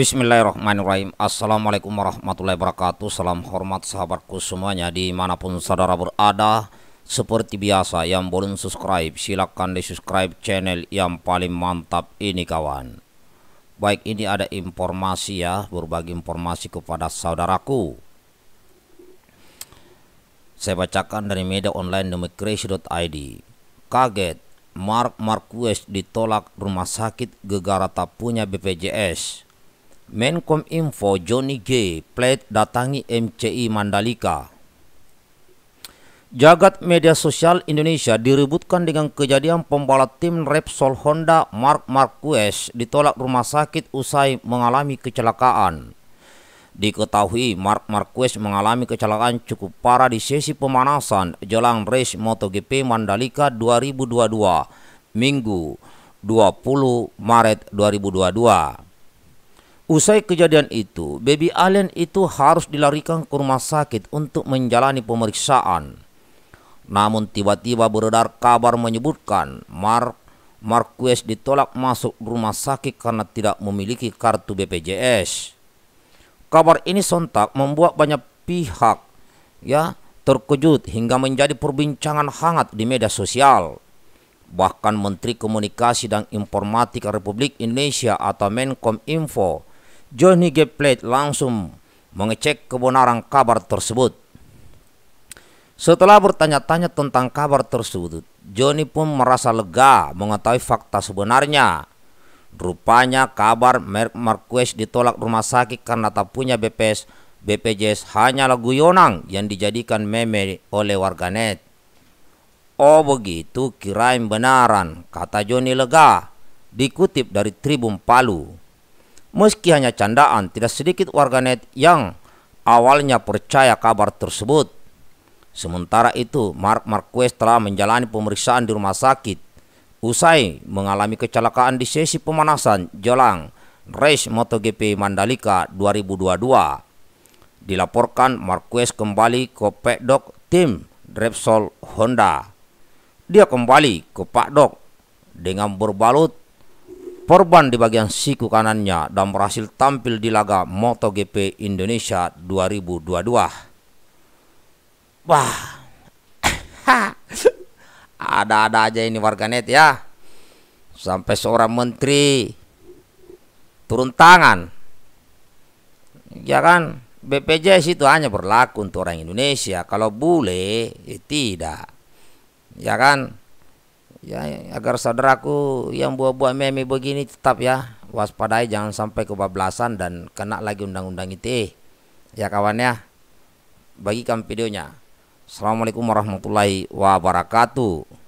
Bismillahirrahmanirrahim Assalamualaikum warahmatullahi wabarakatuh Salam hormat sahabatku semuanya Dimanapun saudara berada Seperti biasa yang belum subscribe Silahkan di subscribe channel yang paling mantap ini kawan Baik ini ada informasi ya Berbagi informasi kepada saudaraku Saya bacakan dari media online demikresi.id Kaget Mark Marquez ditolak rumah sakit gegara tak punya BPJS Menkom Info Johnny G. Plate datangi MCI Mandalika. Jagat media sosial Indonesia diributkan dengan kejadian pembalap tim Repsol Honda Mark Marquez ditolak rumah sakit usai mengalami kecelakaan. Diketahui Mark Marquez mengalami kecelakaan cukup parah di sesi pemanasan jelang race MotoGP Mandalika 2022 Minggu 20 Maret 2022. Usai kejadian itu, Baby Allen itu harus dilarikan ke rumah sakit untuk menjalani pemeriksaan. Namun tiba-tiba beredar kabar menyebutkan Mark Marquez ditolak masuk rumah sakit karena tidak memiliki kartu BPJS. Kabar ini sontak membuat banyak pihak ya terkejut hingga menjadi perbincangan hangat di media sosial. Bahkan Menteri Komunikasi dan Informatika Republik Indonesia atau Menkom Info Johnny Geplet langsung mengecek kebenaran kabar tersebut. Setelah bertanya-tanya tentang kabar tersebut, Johnny pun merasa lega mengetahui fakta sebenarnya. Rupanya kabar Mark Marquez ditolak rumah sakit karena tak punya BPS, BPJS hanyalah guyonang yang dijadikan meme oleh warganet. Oh begitu kirain benaran, kata Johnny lega, dikutip dari Tribun Palu. Meski hanya candaan, tidak sedikit warganet yang awalnya percaya kabar tersebut. Sementara itu, Mark Marquez telah menjalani pemeriksaan di rumah sakit. Usai mengalami kecelakaan di sesi pemanasan jelang race MotoGP Mandalika 2022. Dilaporkan Marquez kembali ke pedok tim Repsol Honda. Dia kembali ke Pak Dok dengan berbalut Korban di bagian siku kanannya dan berhasil tampil di laga MotoGP Indonesia 2022. Wah, ada-ada aja ini warganet ya. Sampai seorang menteri turun tangan. Ya kan, BPJS itu hanya berlaku untuk orang Indonesia. Kalau bule, eh, tidak. Ya kan, ya agar saudaraku yang buat-buat meme begini tetap ya waspadai jangan sampai kebablasan dan kena lagi undang-undang ITE ya kawan ya bagikan videonya Assalamualaikum warahmatullahi wabarakatuh